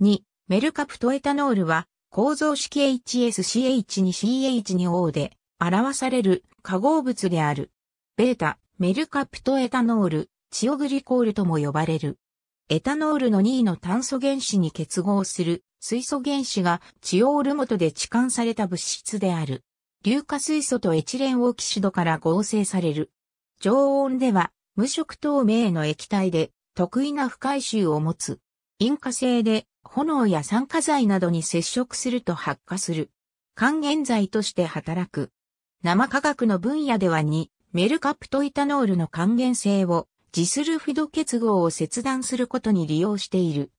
2、メルカプトエタノールは、構造式 HSCH に CH に O で表される化合物である。ベータ、メルカプトエタノール、チオグリコールとも呼ばれる。エタノールの2位の炭素原子に結合する水素原子がチオール元で置換された物質である。硫化水素とエチレンオキシドから合成される。常温では無色透明の液体で得意な不回収を持つ。引火性で炎や酸化剤などに接触すると発火する。還元剤として働く。生化学の分野では2、メルカプトイタノールの還元性を、ジスルフィド結合を切断することに利用している。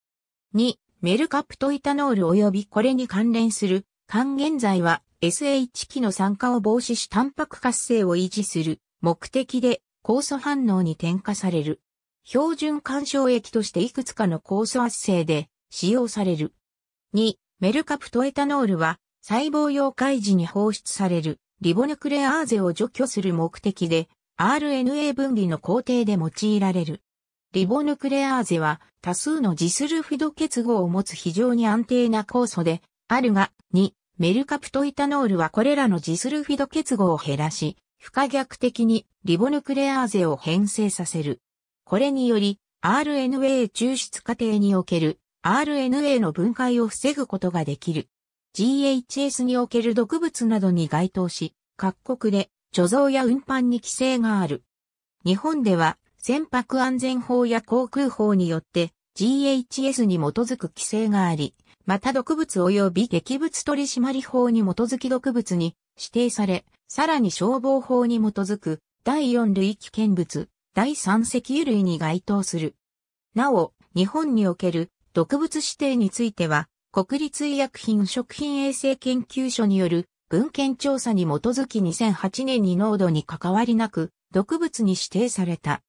2、メルカプトイタノール及びこれに関連する還元剤は SH 期の酸化を防止しタンパク活性を維持する目的で酵素反応に添加される。標準干渉液としていくつかの酵素圧性で使用される。2、メルカプトエタノールは細胞溶解時に放出されるリボヌクレアーゼを除去する目的で RNA 分離の工程で用いられる。リボヌクレアーゼは多数のジスルフィド結合を持つ非常に安定な酵素であるが、2、メルカプトエタノールはこれらのジスルフィド結合を減らし、不可逆的にリボヌクレアーゼを変性させる。これにより、RNA 抽出過程における RNA の分解を防ぐことができる。GHS における毒物などに該当し、各国で貯蔵や運搬に規制がある。日本では船舶安全法や航空法によって GHS に基づく規制があり、また毒物及び劇物取締法に基づき毒物に指定され、さらに消防法に基づく第4類危険物、第3石油類に該当する。なお、日本における毒物指定については、国立医薬品食品衛生研究所による文献調査に基づき2008年に濃度に関わりなく、毒物に指定された。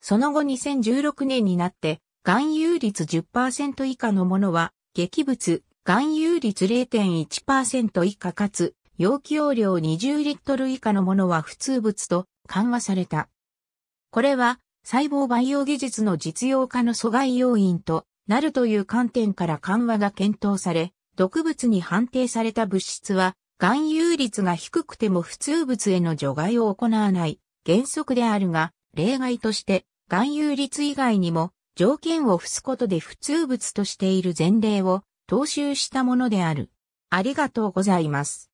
その後2016年になって、含有率10%以下のものは、劇物、含有率0.1%以下かつ、容器容量20リットル以下のものは普通物と緩和された。これは、細胞培養技術の実用化の阻害要因となるという観点から緩和が検討され、毒物に判定された物質は、含有率が低くても普通物への除外を行わない原則であるが、例外として、含有率以外にも、条件を付すことで普通物としている前例を踏襲したものである。ありがとうございます。